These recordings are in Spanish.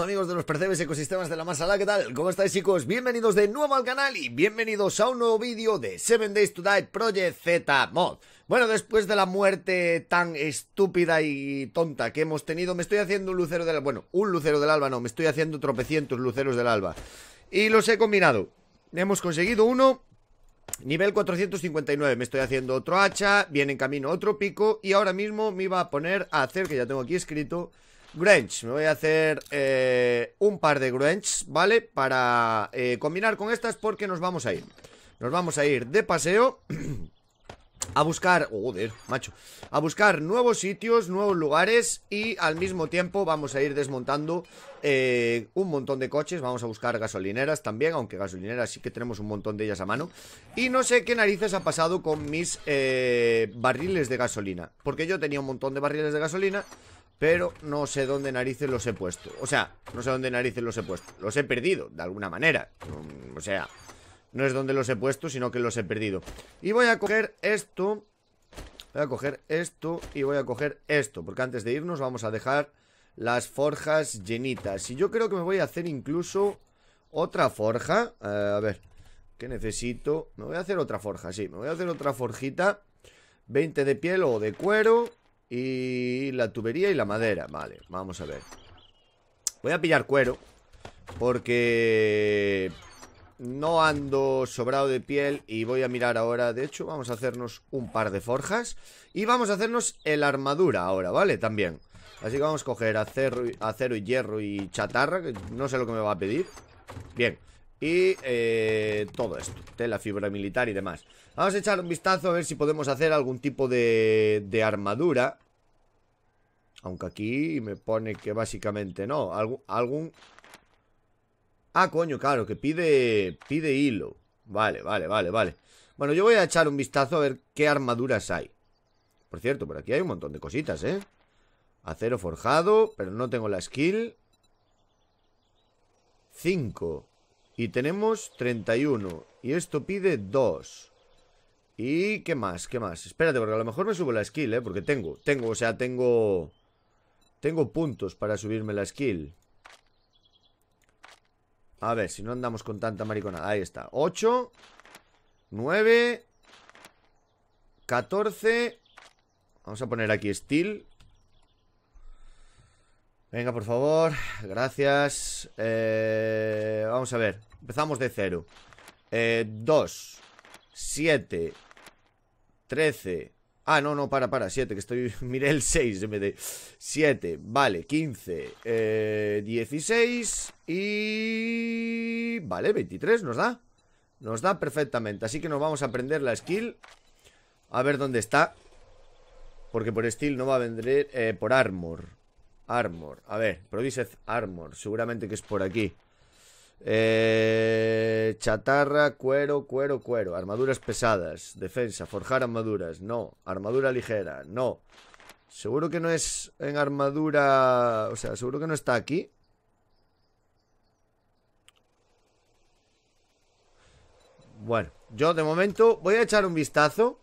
amigos de los percebes ecosistemas de la masa ¿qué tal? ¿Cómo estáis chicos? Bienvenidos de nuevo al canal y bienvenidos a un nuevo vídeo de 7 Days to Die Project Z Mod. Bueno, después de la muerte tan estúpida y tonta que hemos tenido, me estoy haciendo un lucero del... Bueno, un lucero del alba no, me estoy haciendo tropecientos luceros del alba. Y los he combinado. Hemos conseguido uno, Nivel 459, me estoy haciendo otro hacha, viene en camino otro pico y ahora mismo me iba a poner a hacer, que ya tengo aquí escrito, Grunch, me voy a hacer eh, un par de Grunch, ¿vale? Para eh, combinar con estas porque nos vamos a ir Nos vamos a ir de paseo A buscar, joder, macho A buscar nuevos sitios, nuevos lugares Y al mismo tiempo vamos a ir desmontando eh, un montón de coches Vamos a buscar gasolineras también Aunque gasolineras sí que tenemos un montón de ellas a mano Y no sé qué narices ha pasado con mis barriles de gasolina Porque yo tenía un montón de barriles de gasolina pero no sé dónde narices los he puesto O sea, no sé dónde narices los he puesto Los he perdido, de alguna manera mm, O sea, no es donde los he puesto Sino que los he perdido Y voy a coger esto Voy a coger esto y voy a coger esto Porque antes de irnos vamos a dejar Las forjas llenitas Y yo creo que me voy a hacer incluso Otra forja eh, A ver, ¿qué necesito? Me voy a hacer otra forja, sí, me voy a hacer otra forjita 20 de piel o de cuero y la tubería y la madera Vale, vamos a ver Voy a pillar cuero Porque no ando sobrado de piel y voy a mirar ahora, de hecho vamos a hacernos un par de forjas y vamos a hacernos el armadura ahora, ¿vale? También. Así que vamos a coger acero, y hierro y chatarra, que no sé lo que me va a pedir. Bien, y eh, todo esto, tela, fibra militar y demás. Vamos a echar un vistazo a ver si podemos hacer algún tipo de, de armadura aunque aquí me pone que básicamente no. algún... Ah, coño, claro, que pide, pide hilo. Vale, vale, vale, vale. Bueno, yo voy a echar un vistazo a ver qué armaduras hay. Por cierto, por aquí hay un montón de cositas, ¿eh? Acero forjado, pero no tengo la skill. 5. Y tenemos 31. Y esto pide 2. ¿Y qué más? ¿Qué más? Espérate, porque a lo mejor me subo la skill, ¿eh? Porque tengo, tengo, o sea, tengo... Tengo puntos para subirme la skill. A ver, si no andamos con tanta mariconada. Ahí está. 8, 9, 14. Vamos a poner aquí steel. Venga, por favor. Gracias. Eh, vamos a ver. Empezamos de cero. 2, 7, 13, Ah, no, no, para, para, 7, que estoy... Miré el 6 en de... 7, vale, 15, 16 eh, y... Vale, 23 nos da. Nos da perfectamente, así que nos vamos a prender la skill. A ver dónde está. Porque por skill no va a vender eh, por armor. Armor, a ver, proviseth Armor, seguramente que es por aquí. Eh, chatarra, cuero, cuero, cuero. Armaduras pesadas. Defensa, forjar armaduras. No. Armadura ligera. No. Seguro que no es en armadura... O sea, seguro que no está aquí. Bueno, yo de momento voy a echar un vistazo.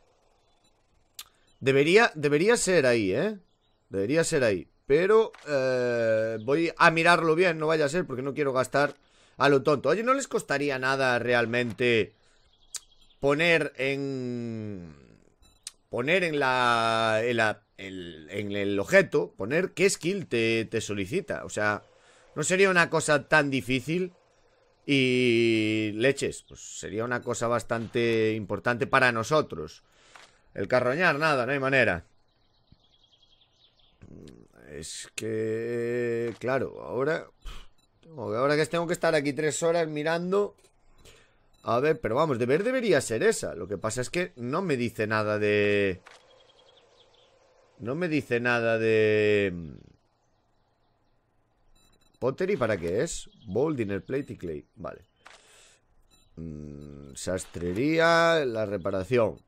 Debería, debería ser ahí, ¿eh? Debería ser ahí. Pero eh, voy a mirarlo bien, no vaya a ser, porque no quiero gastar a lo tonto. Oye, no les costaría nada realmente poner en... Poner en la... En, el objeto, poner qué skill te, te solicita. O sea, no sería una cosa tan difícil. Y leches, pues sería una cosa bastante importante para nosotros. El carroñar, nada, no hay manera. Es que, claro, ahora ahora que tengo que estar aquí tres horas mirando. A ver, pero vamos, de ver debería ser esa. Lo que pasa es que no me dice nada de... No me dice nada de... Pottery, ¿para qué es? Bowl, el plate y clay. Vale. Mm, sastrería, la reparación.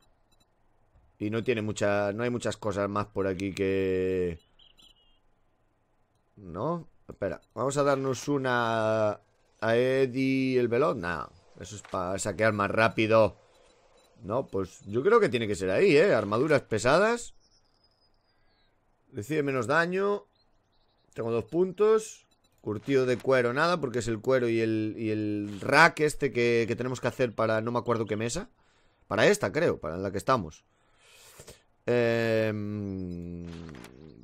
Y no tiene mucha... No hay muchas cosas más por aquí que... ¿No? Espera, vamos a darnos una a Eddie el veloz. Nah, eso es para saquear más rápido. No, pues yo creo que tiene que ser ahí, ¿eh? Armaduras pesadas. Recibe menos daño. Tengo dos puntos. Curtido de cuero, nada, porque es el cuero y el, y el rack este que, tenemos que hacer para no me acuerdo qué mesa. Para esta, creo, para la que estamos. Em,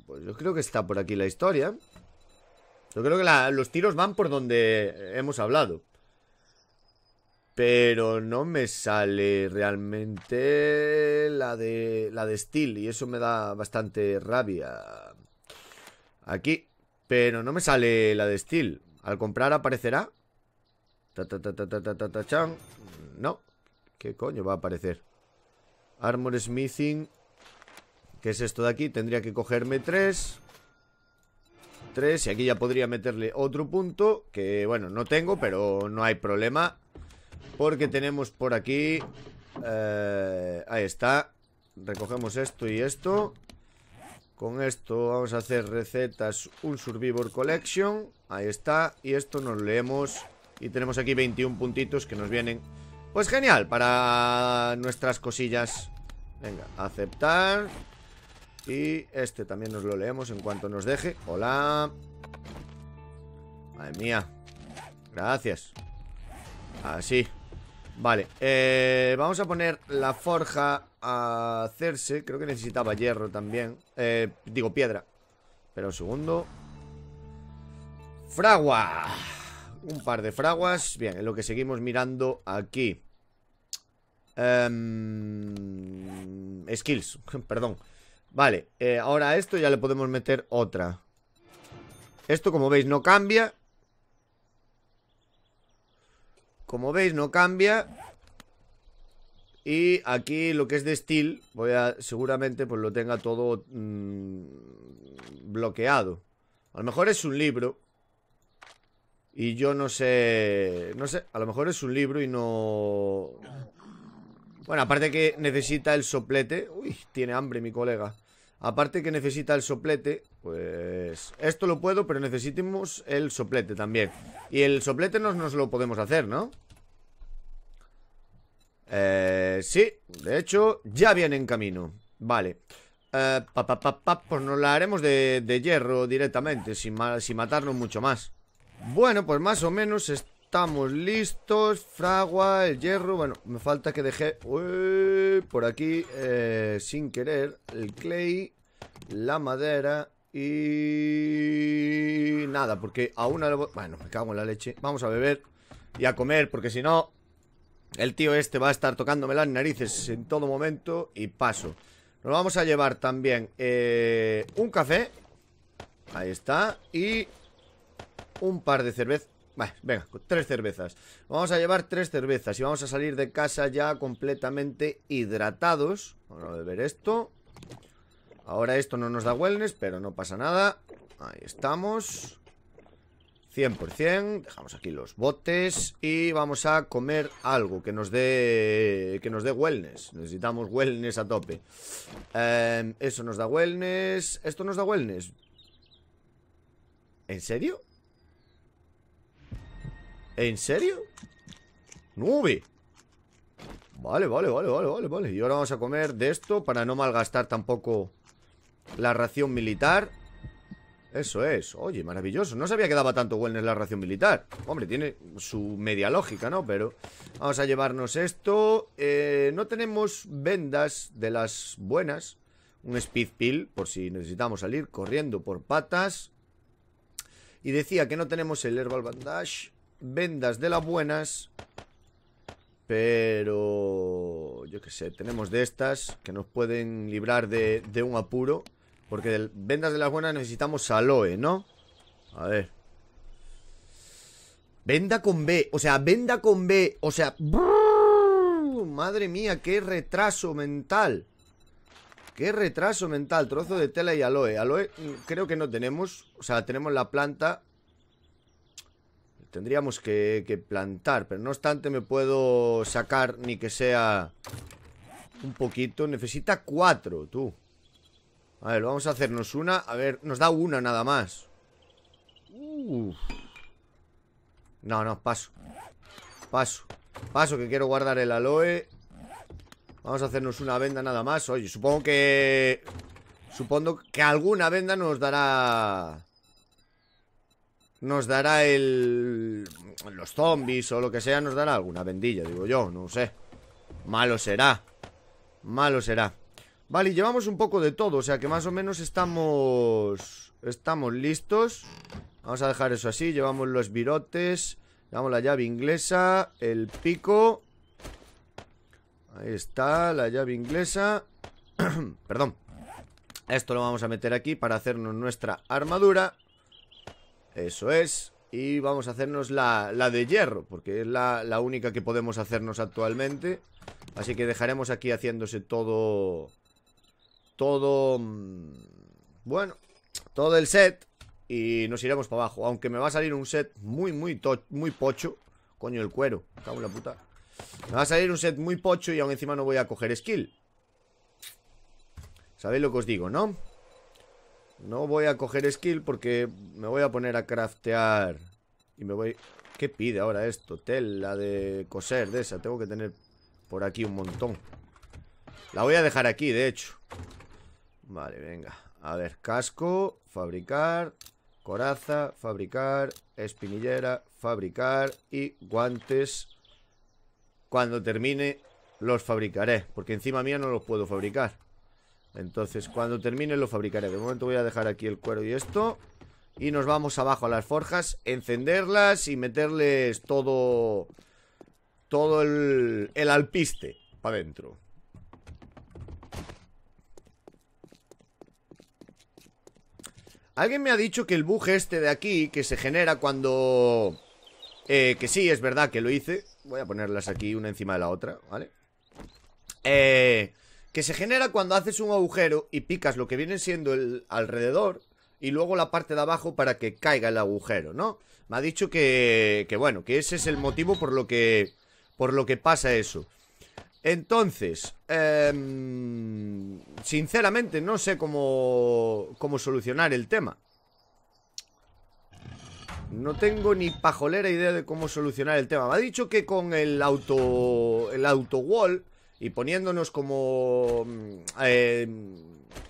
pues yo creo que está por aquí la historia. Yo creo que los tiros van por donde hemos hablado. Pero no me sale realmente la de, la de Steel. Y eso me da bastante rabia. Aquí. Pero no me sale la de Steel. Al comprar aparecerá. Ta, ta, ta, ta, ta, ta No. ¿Qué coño va a aparecer? Armor Smithing. ¿Qué es esto de aquí? Tendría que cogerme tres y aquí ya podría meterle otro punto Que, bueno, no tengo, pero no hay problema Porque tenemos por aquí eh, Ahí está Recogemos esto y esto Con esto vamos a hacer recetas Un Survivor Collection Ahí está, y esto nos leemos Y tenemos aquí 21 puntitos que nos vienen Pues genial, para nuestras cosillas Venga, aceptar y este también nos lo leemos en cuanto nos deje. Hola. Madre mía. Gracias. Así. Vale. Eh, vamos a poner la forja a hacerse. Creo que necesitaba hierro también. Eh, digo, piedra. Pero segundo. Fragua. Un par de fraguas. Bien, lo que seguimos mirando aquí. Em, skills, perdón. Vale, eh, ahora a esto ya le podemos meter otra. Esto, como veis, no cambia. Como veis, no cambia. Y aquí lo que es de steel, voy a, seguramente pues lo tenga todo mm, bloqueado. A lo mejor es un libro. Y yo no sé... No sé, a lo mejor es un libro y no... Bueno, aparte que necesita el soplete. Uy, tiene hambre mi colega. Aparte que necesita el soplete, pues esto lo puedo, pero necesitamos el soplete también. Y el soplete no nos lo podemos hacer, ¿no? Eh, sí, de hecho, ya viene en camino. Vale. Eh, pa, pues nos la haremos de, hierro directamente, sin, matarnos mucho más. Bueno, pues más o menos... Estamos listos. Fragua, el hierro. Bueno, me falta que dejé por aquí, eh, sin querer, el clay, la madera y... Nada, porque a una... Bueno, me cago en la leche. Vamos a beber y a comer, porque si no, el tío este va a estar tocándome las narices en todo momento y paso. Nos vamos a llevar también eh, un café. Ahí está. Y un par de cervezas. Vale, venga, tres cervezas. Vamos a llevar tres cervezas y vamos a salir de casa ya completamente hidratados. Vamos a beber esto. Ahora esto no nos da wellness, pero no pasa nada. Ahí estamos. 100%. Dejamos aquí los botes y vamos a comer algo que nos dé que nos dé wellness. Necesitamos wellness a tope. Eh, eso nos da wellness. Esto nos da wellness. ¿En serio? ¿En serio? ¡Nube! Vale, vale, vale, vale, vale, vale Y ahora vamos a comer de esto para no malgastar tampoco la ración militar Eso es, oye, maravilloso No sabía que daba tanto wellness la ración militar Hombre, tiene su media lógica, ¿no? Pero vamos a llevarnos esto eh, No tenemos vendas de las buenas Un speed pill por si necesitamos salir corriendo por patas Y decía que no tenemos el herbal bandage vendas de las buenas. Pero... Yo qué sé, tenemos de estas que nos pueden librar de, un apuro. Porque de vendas de las buenas necesitamos aloe, ¿no? A ver. Venda con B, o sea, venda con B, o sea... madre mía, qué retraso mental. Qué retraso mental, trozo de tela y aloe. Aloe mm, creo que no tenemos, o sea, tenemos la planta tendríamos que, plantar, pero no obstante me puedo sacar ni que sea un poquito. Necesita cuatro, tú. A ver, vamos a hacernos una. A ver, nos da una nada más. No, no, paso. Paso. Paso, que quiero guardar el aloe. Vamos a hacernos una venda nada más. Oye, supongo que... Supongo que alguna venda nos dará nos dará el... Los zombies o lo que sea, nos dará alguna vendilla, digo yo, no sé. Malo será. Malo será. Vale, llevamos un poco de todo, o sea que más o menos estamos... Estamos listos. Vamos a dejar eso así, llevamos los virotes, llevamos la llave inglesa, el pico... Ahí está, la llave inglesa. Perdón. Esto lo vamos a meter aquí para hacernos nuestra armadura. Eso es. Y vamos a hacernos la, de hierro, porque es la, única que podemos hacernos actualmente. Así que dejaremos aquí haciéndose todo... Todo... Mm, bueno, todo el set. Y nos iremos para abajo. Aunque me va a salir un set muy, muy, muy pocho. Coño, el cuero. Cago la puta. Me va a salir un set muy pocho y aún encima no voy a coger skill. ¿Sabéis lo que os digo, no? No voy a coger skill porque me voy a poner a craftear. Y me voy... ¿Qué pide ahora esto? Tela de coser, de esa. Tengo que tener por aquí un montón. La voy a dejar aquí, de hecho. Vale, venga. A ver, casco, fabricar, coraza, fabricar, espinillera, fabricar y guantes. Cuando termine los fabricaré, porque encima mía no los puedo fabricar. Entonces, cuando termine lo fabricaré. De momento voy a dejar aquí el cuero y esto. Y nos vamos abajo a las forjas, encenderlas y meterles todo... Todo el, el alpiste para adentro. Alguien me ha dicho que el buje este de aquí, que se genera cuando... Eh, que sí, es verdad que lo hice. Voy a ponerlas aquí una encima de la otra, ¿vale? Eh que se genera cuando haces un agujero y picas lo que viene siendo el alrededor y luego la parte de abajo para que caiga el agujero, ¿no? Me ha dicho que, que bueno, que ese es el motivo por lo que, por lo que pasa eso. Entonces, em, sinceramente no sé cómo, cómo solucionar el tema. No tengo ni pajolera idea de cómo solucionar el tema. Me ha dicho que con el auto, el auto wall y poniéndonos como mm, eh,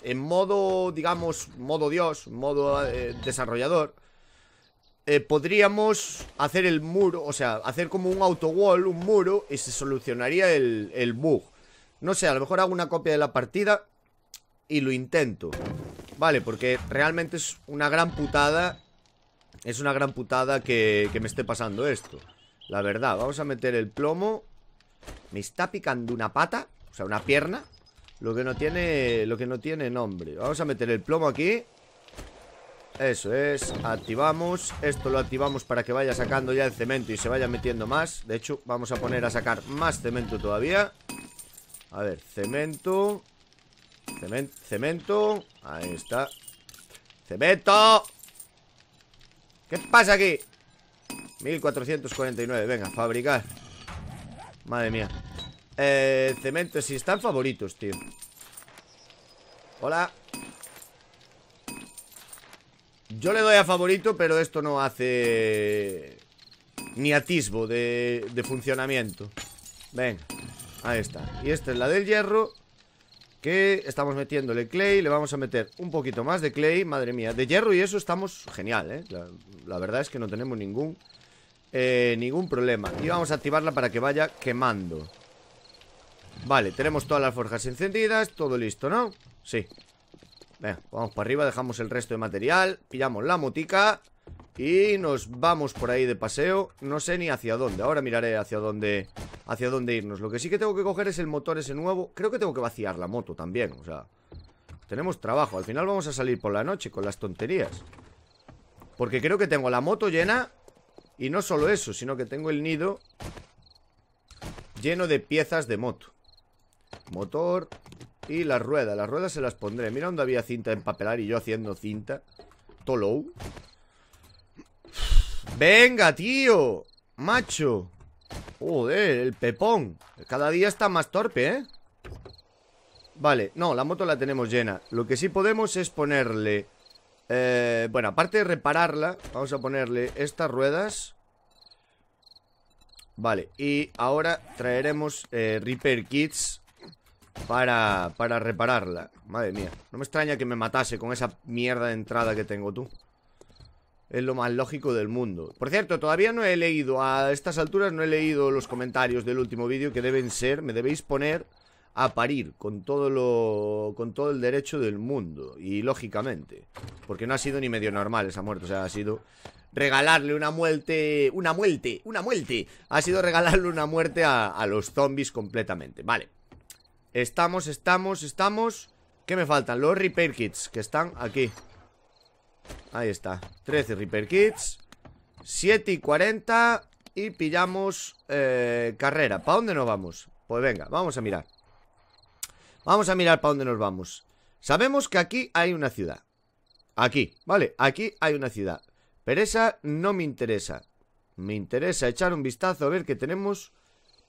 en modo, digamos, modo Dios, modo eh, desarrollador, eh, podríamos hacer el muro, o sea, hacer como un autowall, un muro, y se solucionaría el, bug. No sé, a lo mejor hago una copia de la partida y lo intento. Vale, porque realmente es una gran putada, es una gran putada que me esté pasando esto. La verdad, vamos a meter el plomo me está picando una pata O sea, una pierna Lo que no tiene, lo que no tiene nombre Vamos a meter el plomo aquí Eso es, activamos Esto lo activamos para que vaya sacando ya el cemento Y se vaya metiendo más De hecho, vamos a poner a sacar más cemento todavía A ver, cemento Cemento, cemento Ahí está ¡Cemento! ¿Qué pasa aquí? 1449, venga, fabricar Madre mía eh, Cemento, si están favoritos, tío Hola Yo le doy a favorito Pero esto no hace Ni atisbo de, de funcionamiento Venga, ahí está Y esta es la del hierro que estamos metiéndole clay Le vamos a meter un poquito más de clay Madre mía, de hierro y eso estamos genial, ¿eh? la verdad es que no tenemos ningún eh, ningún problema Y vamos a activarla para que vaya quemando Vale, tenemos todas las forjas encendidas Todo listo, ¿no? Sí Venga, vamos para arriba, dejamos el resto de material Pillamos la motica Y nos vamos por ahí de paseo No sé ni hacia dónde, ahora miraré hacia dónde Hacia dónde irnos Lo que sí que tengo que coger es el motor ese nuevo Creo que tengo que vaciar la moto también, o sea Tenemos trabajo, al final vamos a salir por la noche Con las tonterías Porque creo que tengo la moto llena y no solo eso, sino que tengo el nido lleno de piezas de moto. Motor y las ruedas. Las ruedas se las pondré. Mira donde había cinta en papelar y yo haciendo cinta. Tolou. Venga, tío. Macho. Joder, el pepón. Cada día está más torpe, ¿eh? Vale, no, la moto la tenemos llena. Lo que sí podemos es ponerle eh, bueno, aparte de repararla, vamos a ponerle estas ruedas. Vale, y ahora traeremos eh, Repair Kits para, para repararla. Madre mía, no me extraña que me matase con esa mierda de entrada que tengo tú. Es lo más lógico del mundo. Por cierto, todavía no he leído, a estas alturas no he leído los comentarios del último vídeo que deben ser. Me debéis poner a parir con todo lo con todo el derecho del mundo y lógicamente porque no ha sido ni medio normal esa muerte o sea ha sido regalarle una muerte una muerte una muerte ha sido regalarle una muerte a, los zombies completamente vale estamos estamos estamos qué me faltan los repair kits que están aquí ahí está 13 repair kits 7 y 40 y pillamos eh, carrera ¿para dónde nos vamos? Pues venga, vamos a mirar Vamos a mirar para dónde nos vamos. Sabemos que aquí hay una ciudad. Aquí, ¿vale? Aquí hay una ciudad. Pero esa no me interesa. Me interesa echar un vistazo a ver qué tenemos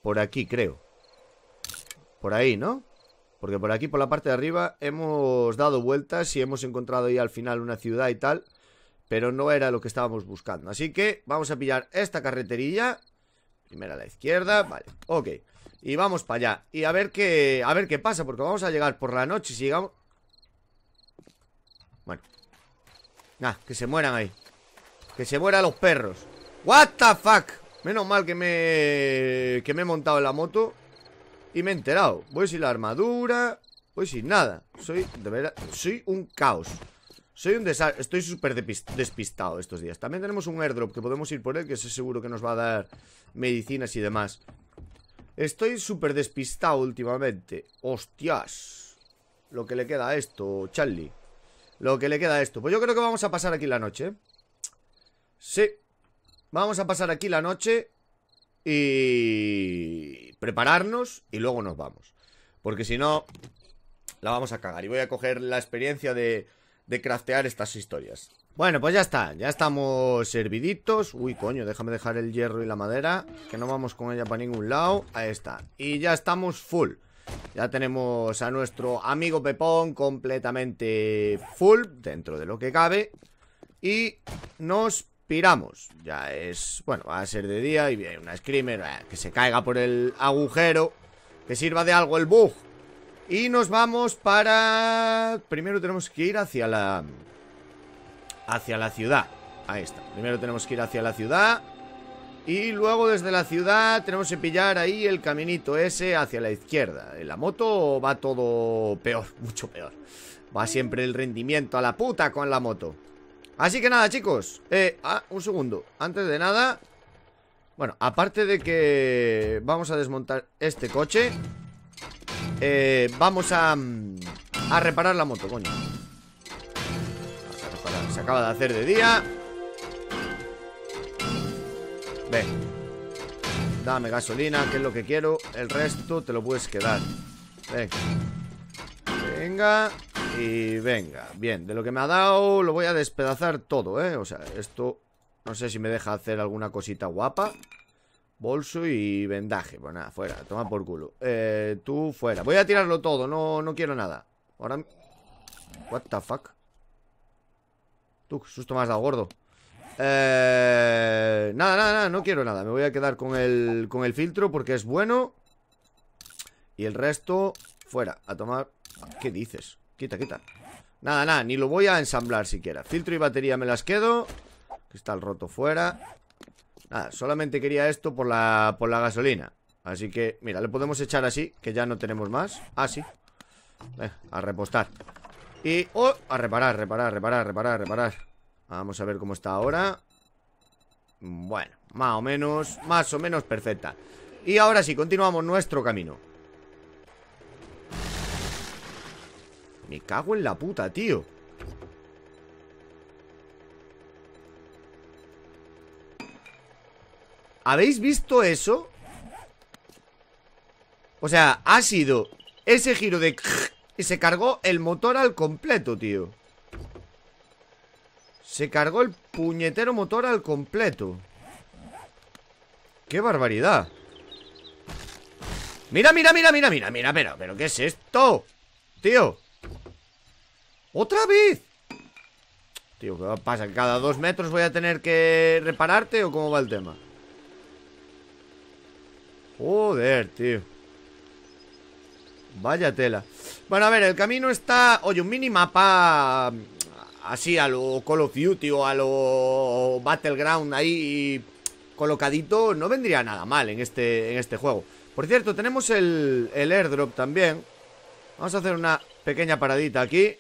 por aquí, creo. Por ahí, ¿no? Porque por aquí, por la parte de arriba, hemos dado vueltas y hemos encontrado ahí al final una ciudad y tal. Pero no era lo que estábamos buscando. Así que vamos a pillar esta carreterilla. Primera a la izquierda, vale, ok y vamos para allá. Y a ver qué. A ver qué pasa, porque vamos a llegar por la noche. Si llegamos. Bueno. Nah, que se mueran ahí. Que se mueran los perros. What the fuck. Menos mal que me. Que me he montado en la moto. Y me he enterado. Voy sin la armadura. Voy sin nada. Soy. De verdad. Soy un caos. Soy un desastre. Estoy súper despistado estos días. También tenemos un airdrop que podemos ir por él, que es seguro que nos va a dar medicinas y demás. Estoy súper despistado últimamente. Hostias. Lo que le queda a esto, Charlie. Lo que le queda a esto. Pues yo creo que vamos a pasar aquí la noche. ¿eh? Sí. Vamos a pasar aquí la noche y prepararnos y luego nos vamos. Porque si no, la vamos a cagar. Y voy a coger la experiencia de de craftear estas historias. Bueno, pues ya está, ya estamos serviditos Uy, coño, déjame dejar el hierro y la madera Que no vamos con ella para ningún lado Ahí está, y ya estamos full Ya tenemos a nuestro amigo Pepón completamente full Dentro de lo que cabe Y nos piramos Ya es, bueno, va a ser de día Y hay una screamer, eh, que se caiga por el agujero Que sirva de algo el bug y nos vamos para... Primero tenemos que ir hacia la... Hacia la ciudad. Ahí está. Primero tenemos que ir hacia la ciudad. Y luego desde la ciudad tenemos que pillar ahí el caminito ese hacia la izquierda. En la moto va todo peor, mucho peor. Va siempre el rendimiento a la puta con la moto. Así que nada, chicos. Eh, ah, un segundo. Antes de nada... Bueno, aparte de que vamos a desmontar este coche... Eh, vamos a... Mm, a reparar la moto, coño a reparar. Se acaba de hacer de día Ve Dame gasolina, que es lo que quiero El resto te lo puedes quedar Venga Venga y venga Bien, de lo que me ha dado lo voy a despedazar todo, eh O sea, esto... No sé si me deja hacer alguna cosita guapa Bolso y vendaje. Pues nada, fuera. Toma por culo. Eh, tú fuera. Voy a tirarlo todo. No, no quiero nada. Ahora... What the fuck? Tú, susto más dado, gordo. Eh, nada, nada, nada. No quiero nada. Me voy a quedar con el, con el filtro porque es bueno. Y el resto... Fuera. A tomar... ¿Qué dices? Quita, quita. Nada, nada. Ni lo voy a ensamblar siquiera. Filtro y batería me las quedo. Está el roto fuera. Nada, ah, solamente quería esto por la, por la gasolina. Así que, mira, le podemos echar así, que ya no tenemos más. Ah sí, eh, a repostar. Y... Oh, a reparar, reparar, reparar, reparar, reparar. Vamos a ver cómo está ahora. Bueno, más o menos, más o menos perfecta. Y ahora sí, continuamos nuestro camino. Me cago en la puta, tío. ¿Habéis visto eso? O sea, ha sido ese giro de... Y se cargó el motor al completo, tío Se cargó el puñetero motor al completo ¡Qué barbaridad! ¡Mira, mira, mira, mira, mira, mira! mira mira pero qué es esto? ¡Tío! ¡Otra vez! Tío, ¿qué pasa? ¿Cada dos metros voy a tener que repararte o cómo va el tema? Joder, tío Vaya tela Bueno, a ver, el camino está... Oye, un minimapa mm, así a lo Call of Duty o a lo Battleground ahí colocadito no vendría nada mal en este, en este juego. Por cierto, tenemos el, el airdrop también. Vamos a hacer una pequeña paradita aquí.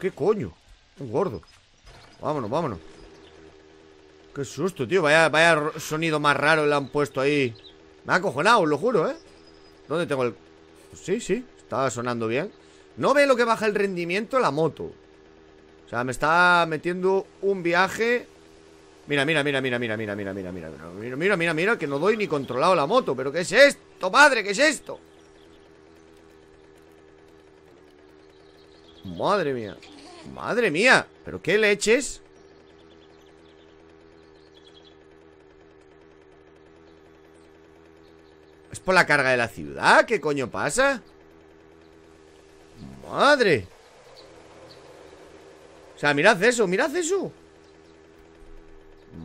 ¿Qué coño? Un gordo. Vámonos, vámonos. Qué susto, tío. Vaya, vaya sonido más raro le han puesto ahí. Me ha acojonado, lo juro, ¿eh? ¿Dónde tengo el...? sí, sí. Estaba sonando bien. No ve lo que baja el rendimiento la moto. O sea, me está metiendo un viaje. Mira, mira, mira, mira, mira, mira, mira, mira, mira, mira, mira, mira, mira, que no doy ni controlado la moto. ¿Pero qué es esto, madre? ¿Qué es esto? Madre mía. Madre mía. ¿Pero qué leches? por la carga de la ciudad? ¿Qué coño pasa? ¡Madre! O sea, mirad eso, mirad eso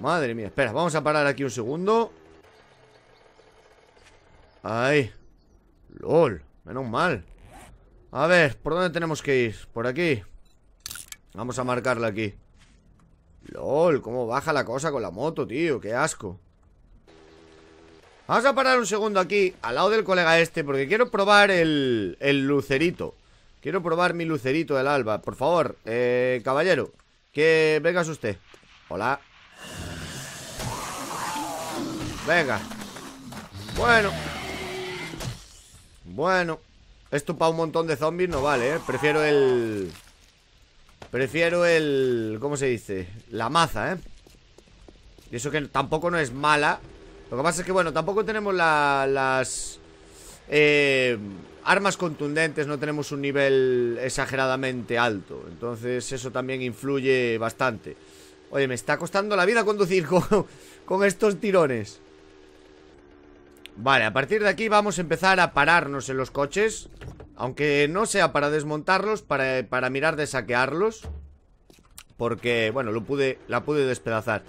Madre mía, espera, vamos a parar aquí un segundo Ay LOL, menos mal A ver, ¿por dónde tenemos que ir? Por aquí Vamos a marcarla aquí LOL, cómo baja la cosa con la moto, tío Qué asco Vamos a parar un segundo aquí, al lado del colega este, porque quiero probar el, el lucerito. Quiero probar mi lucerito del alba. Por favor, eh, caballero, que vengas usted. Hola. Venga. Bueno. Bueno. Esto para un montón de zombies no vale, ¿eh? Prefiero el... Prefiero el... ¿Cómo se dice? La maza, ¿eh? Y eso que tampoco no es mala lo que pasa es que, bueno, tampoco tenemos las eh, armas contundentes, no tenemos un nivel exageradamente alto. Entonces eso también influye bastante. Oye, me está costando la vida conducir con, estos tirones. Vale, a partir de aquí vamos a empezar a pararnos en los coches. Aunque no sea para desmontarlos, para, mirar de saquearlos. Porque, bueno, lo pude, la pude despedazar.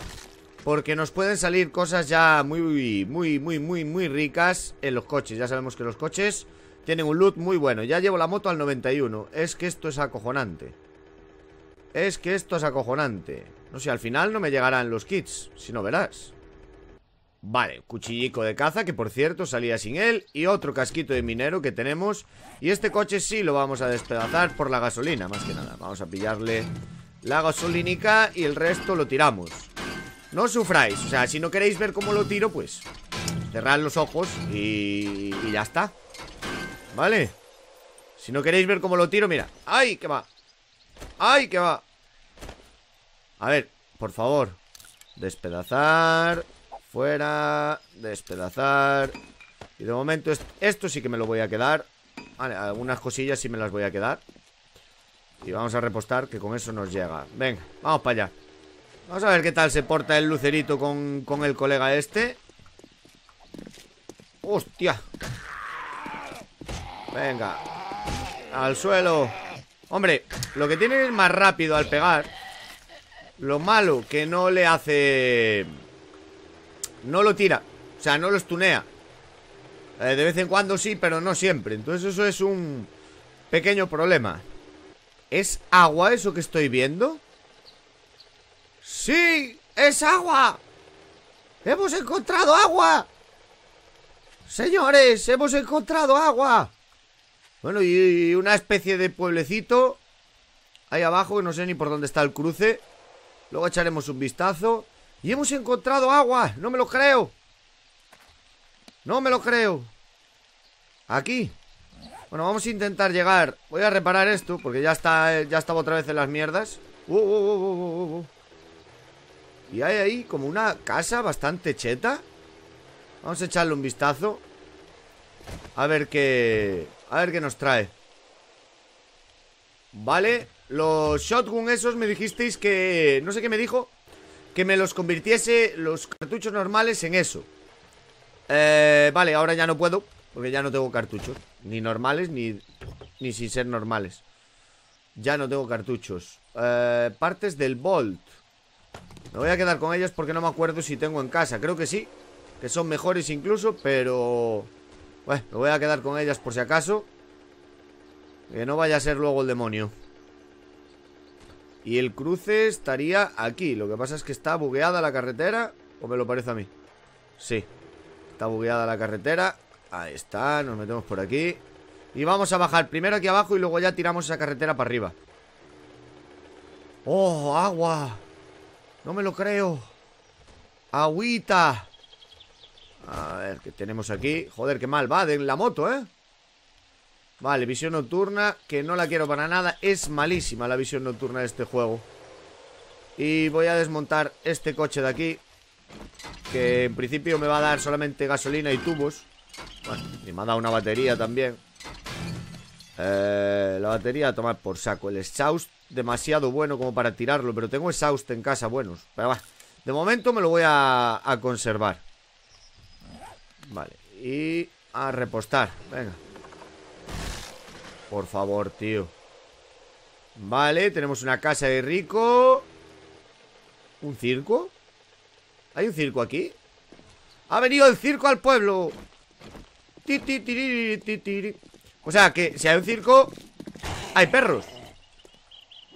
Porque nos pueden salir cosas ya muy, muy, muy, muy, muy ricas en los coches. Ya sabemos que los coches tienen un loot muy bueno. Ya llevo la moto al 91. Es que esto es acojonante. Es que esto es acojonante. No sé, al final no me llegarán los kits. Si no verás. Vale, cuchillico de caza, que por cierto salía sin él Y otro casquito de minero que tenemos Y este coche sí lo vamos a despedazar por la gasolina, más que nada Vamos a pillarle la gasolinica y el resto lo tiramos no sufráis, o sea, si no queréis ver cómo lo tiro, pues cerrad los ojos y, y ya está ¿Vale? Si no queréis ver cómo lo tiro, mira ¡Ay, que va! ¡Ay, que va! A ver, por favor Despedazar Fuera Despedazar Y de momento esto sí que me lo voy a quedar Vale, algunas cosillas sí me las voy a quedar Y vamos a repostar que con eso nos llega Venga, vamos para allá Vamos a ver qué tal se porta el lucerito con, el colega este ¡Hostia! Venga Al suelo Hombre, lo que tiene es más rápido al pegar Lo malo que no le hace... No lo tira O sea, no lo estunea eh, De vez en cuando sí, pero no siempre Entonces eso es un pequeño problema ¿Es agua eso que estoy viendo? ¡Sí! ¡Es agua! ¡Hemos encontrado agua! Señores, hemos encontrado agua. Bueno, y una especie de pueblecito ahí abajo, que no sé ni por dónde está el cruce. Luego echaremos un vistazo. Y hemos encontrado agua, no me lo creo. No me lo creo. Aquí. Bueno, vamos a intentar llegar. Voy a reparar esto, porque ya está ya estaba otra vez en las mierdas. Uh, uh, uh, y hay ahí como una casa bastante cheta Vamos a echarle un vistazo A ver qué... A ver qué nos trae Vale Los shotgun esos me dijisteis que... No sé qué me dijo Que me los convirtiese los cartuchos normales en eso eh, Vale, ahora ya no puedo Porque ya no tengo cartuchos Ni normales ni, ni sin ser normales Ya no tengo cartuchos eh, Partes del Bolt me voy a quedar con ellas porque no me acuerdo si tengo en casa Creo que sí, que son mejores incluso Pero... Bueno, me voy a quedar con ellas por si acaso Que no vaya a ser luego el demonio Y el cruce estaría aquí Lo que pasa es que está bugueada la carretera ¿O me lo parece a mí? Sí, está bugueada la carretera Ahí está, nos metemos por aquí Y vamos a bajar primero aquí abajo Y luego ya tiramos esa carretera para arriba ¡Oh, agua! No me lo creo. Agüita. A ver, ¿qué tenemos aquí? Joder, qué mal va de la moto, ¿eh? Vale, visión nocturna, que no la quiero para nada. Es malísima la visión nocturna de este juego. Y voy a desmontar este coche de aquí. Que en principio me va a dar solamente gasolina y tubos. Bueno, y me ha dado una batería también. Eh, la batería a tomar por saco. El exhaust demasiado bueno como para tirarlo, pero tengo exhaust en casa buenos. Pero va, de momento me lo voy a, a conservar. Vale, y a repostar, venga. Por favor, tío. Vale, tenemos una casa de rico. ¿Un circo? ¿Hay un circo aquí? ¡Ha venido el circo al pueblo! ¡Ti, o sea, que si hay un circo Hay perros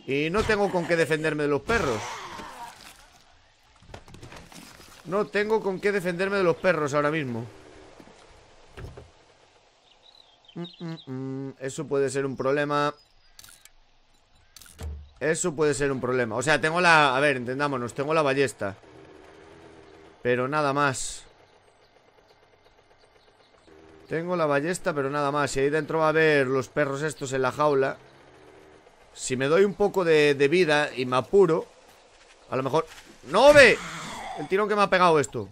Y no tengo con qué defenderme de los perros No tengo con qué defenderme de los perros ahora mismo mm, mm, mm. Eso puede ser un problema Eso puede ser un problema O sea, tengo la... A ver, entendámonos Tengo la ballesta Pero nada más tengo la ballesta, pero nada más. Si ahí dentro va a haber los perros estos en la jaula. Si me doy un poco de, vida y me apuro... A lo mejor... ¡No ve! El tirón que me ha pegado esto.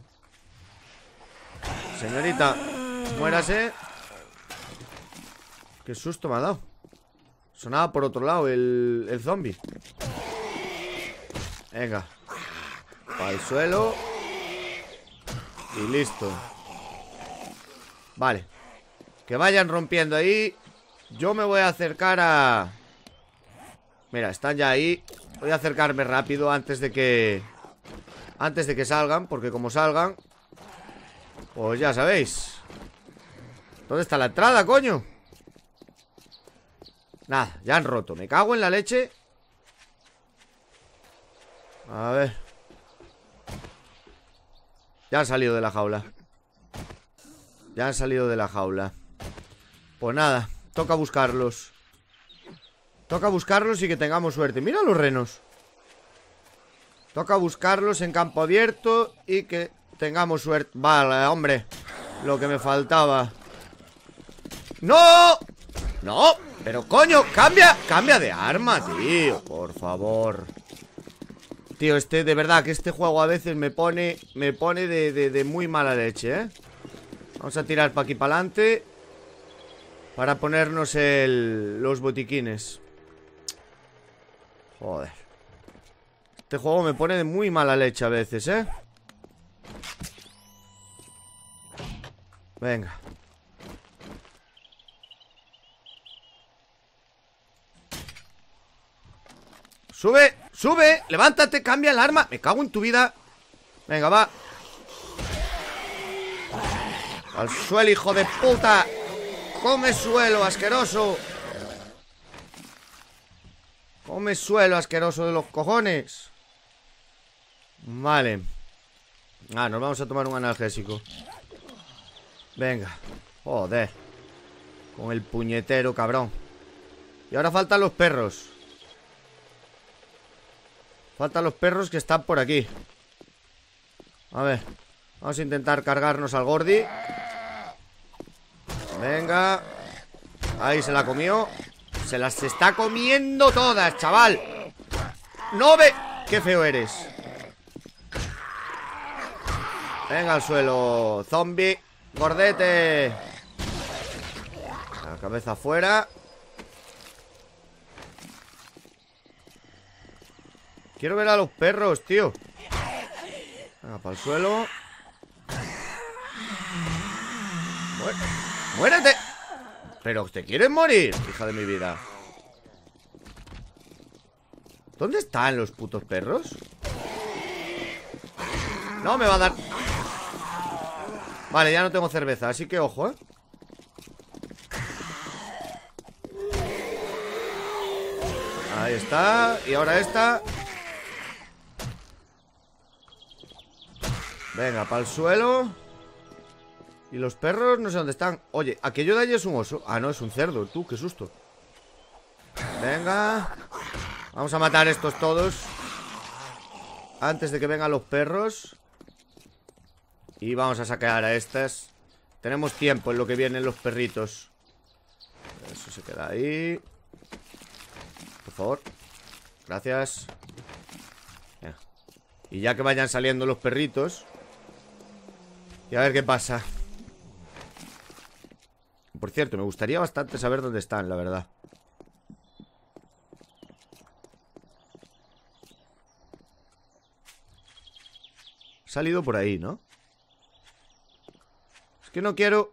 Señorita, muérase. Qué susto me ha dado. Sonaba por otro lado el, el zombie. Venga. Para el suelo. Y listo. Vale Que vayan rompiendo ahí Yo me voy a acercar a... Mira, están ya ahí Voy a acercarme rápido antes de que... Antes de que salgan Porque como salgan Pues ya sabéis ¿Dónde está la entrada, coño? Nada, ya han roto Me cago en la leche A ver Ya han salido de la jaula ya han salido de la jaula Pues nada, toca buscarlos Toca buscarlos y que tengamos suerte Mira los renos Toca buscarlos en campo abierto Y que tengamos suerte Vale, hombre Lo que me faltaba ¡No! ¡No! Pero coño, cambia Cambia de arma, tío Por favor Tío, este, de verdad, que este juego a veces me pone Me pone de, de muy mala leche, eh Vamos a tirar para aquí para adelante Para ponernos el, los botiquines Joder Este juego me pone de muy mala leche a veces, ¿eh? Venga Sube, sube, levántate, cambia el arma Me cago en tu vida Venga, va ¡Al suelo, hijo de puta! ¡Come suelo, asqueroso! ¡Come suelo, asqueroso de los cojones! Vale Ah, nos vamos a tomar un analgésico Venga Joder Con el puñetero, cabrón Y ahora faltan los perros Faltan los perros que están por aquí A ver Vamos a intentar cargarnos al Gordi Venga Ahí se la comió Se las está comiendo todas, chaval No ve... Qué feo eres Venga al suelo Zombie Gordete La cabeza afuera Quiero ver a los perros, tío Venga, para el suelo bueno. ¡Muérete! Pero te quieres morir, hija de mi vida ¿Dónde están los putos perros? No me va a dar Vale, ya no tengo cerveza, así que ojo, ¿eh? Ahí está, y ahora esta Venga, para el suelo y los perros no sé dónde están Oye, aquello de allí es un oso Ah, no, es un cerdo Tú, qué susto Venga Vamos a matar estos todos Antes de que vengan los perros Y vamos a sacar a estas Tenemos tiempo en lo que vienen los perritos Eso se queda ahí Por favor Gracias Y ya que vayan saliendo los perritos Y a ver qué pasa por cierto, me gustaría bastante saber dónde están, la verdad. salido por ahí, ¿no? Es que no quiero...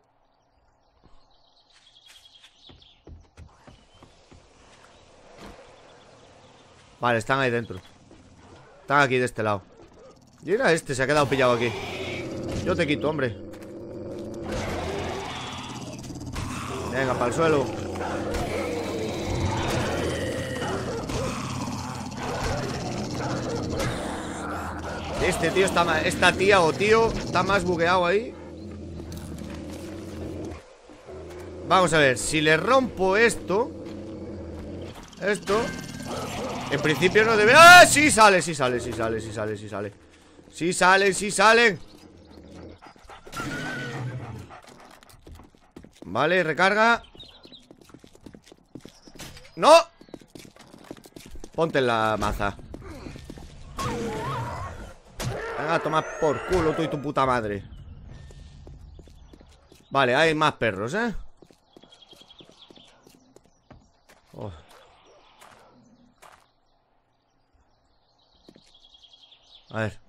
Vale, están ahí dentro Están aquí de este lado Y era este, se ha quedado pillado aquí Yo te quito, hombre Venga, para el suelo. Este tío está más, Esta tía o tío está más bugueado ahí Vamos a ver, si le rompo esto Esto En principio no debe... ¡Ah! Sí sale, sí sale, sí sale, sí sale, sí sale Sí sale! sí sale! Vale, recarga ¡No! Ponte en la maza Venga, toma por culo tú y tu puta madre Vale, hay más perros, ¿eh? Oh. A ver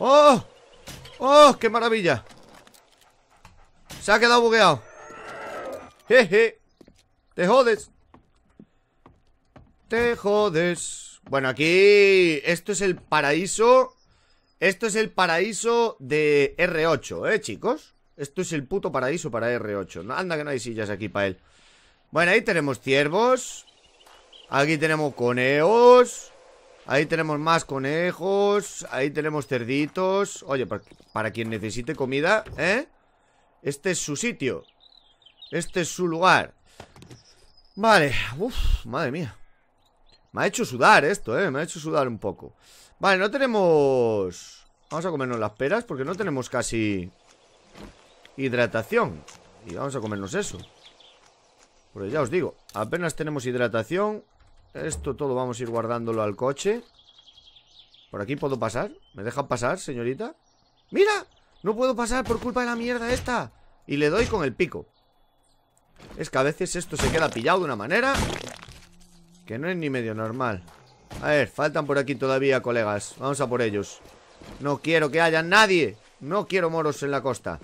¡Oh! ¡Oh! ¡Qué maravilla! Se ha quedado bugueado. Jeje. Te jodes. Te jodes. Bueno, aquí... Esto es el paraíso... Esto es el paraíso de R8, ¿eh, chicos? Esto es el puto paraíso para R8. Anda que no hay sillas aquí para él. Bueno, ahí tenemos ciervos. Aquí tenemos coneos. Ahí tenemos más conejos Ahí tenemos cerditos Oye, para, quien necesite comida, ¿eh? Este es su sitio Este es su lugar Vale, uff, madre mía Me ha hecho sudar esto, ¿eh? Me ha hecho sudar un poco Vale, no tenemos... Vamos a comernos las peras porque no tenemos casi hidratación Y vamos a comernos eso Porque ya os digo, apenas tenemos hidratación esto todo vamos a ir guardándolo al coche ¿Por aquí puedo pasar? ¿Me dejan pasar, señorita? ¡Mira! No puedo pasar por culpa de la mierda esta Y le doy con el pico Es que a veces esto se queda pillado de una manera Que no es ni medio normal A ver, faltan por aquí todavía, colegas Vamos a por ellos No quiero que haya nadie No quiero moros en la costa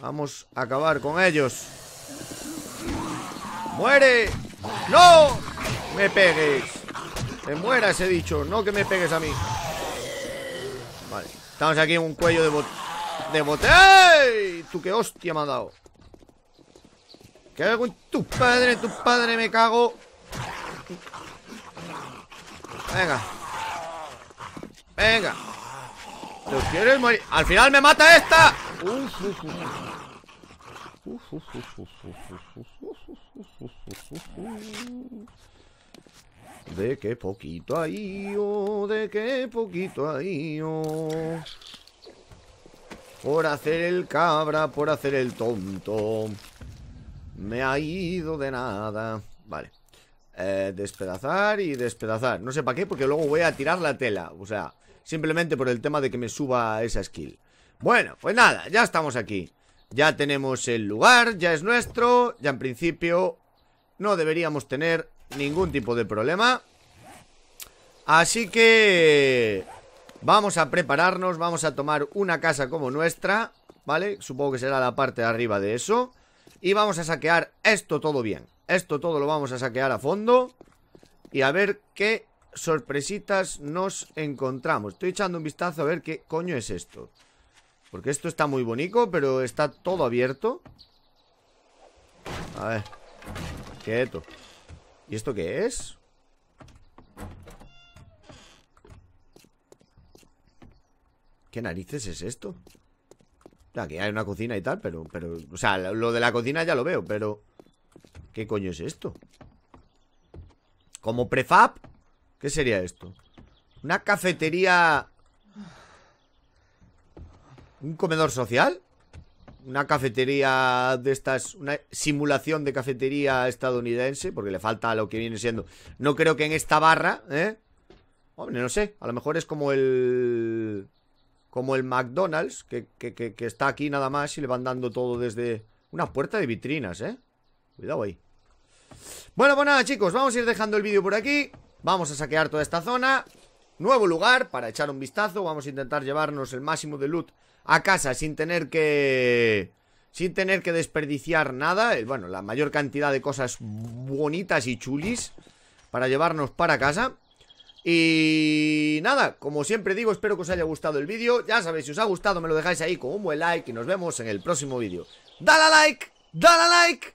Vamos a acabar con ellos ¡Muere! ¡No! ¡Me pegues! ¡Me muera ese dicho, ¡No que me pegues a mí! Vale. Estamos aquí en un cuello de bot... ¡De bote! ¡Ey! ¡Tú qué hostia me ha dado! ¿Qué hago con tu padre? ¡Tu padre me cago! Venga. Venga. ¿Te quieres morir? ¡Al final me mata esta! ¡Uf, de qué poquito ahí, oh, ido de qué poquito ahí, oh. ido Por hacer el cabra, por hacer el tonto. Me ha ido de nada. Vale. Eh, despedazar y despedazar. No sé para qué, porque luego voy a tirar la tela. O sea, simplemente por el tema de que me suba esa skill. Bueno, pues nada, ya estamos aquí. Ya tenemos el lugar, ya es nuestro Ya en principio no deberíamos tener ningún tipo de problema Así que vamos a prepararnos, vamos a tomar una casa como nuestra ¿Vale? Supongo que será la parte de arriba de eso Y vamos a saquear esto todo bien Esto todo lo vamos a saquear a fondo Y a ver qué sorpresitas nos encontramos Estoy echando un vistazo a ver qué coño es esto porque esto está muy bonito, pero está todo abierto. A ver. Quieto. ¿Y esto qué es? ¿Qué narices es esto? O aquí hay una cocina y tal, pero, pero... O sea, lo de la cocina ya lo veo, pero... ¿Qué coño es esto? ¿Como prefab? ¿Qué sería esto? Una cafetería ¿Un comedor social? Una cafetería de estas, una simulación de cafetería estadounidense, porque le falta lo que viene siendo. No creo que en esta barra, ¿eh? Hombre, no sé, a lo mejor es como el... Como el McDonald's, que, que, está aquí nada más y le van dando todo desde... Una puerta de vitrinas, ¿eh? Cuidado ahí. Bueno, pues nada, chicos, vamos a ir dejando el vídeo por aquí. Vamos a saquear toda esta zona. Nuevo lugar para echar un vistazo. Vamos a intentar llevarnos el máximo de loot a casa sin tener que... Sin tener que desperdiciar nada. Eh, bueno, la mayor cantidad de cosas bonitas y chulis para llevarnos para casa. Y nada, como siempre digo, espero que os haya gustado el vídeo. Ya sabéis, si os ha gustado me lo dejáis ahí con un buen like y nos vemos en el próximo vídeo. ¡Dale a like! ¡Dale a like!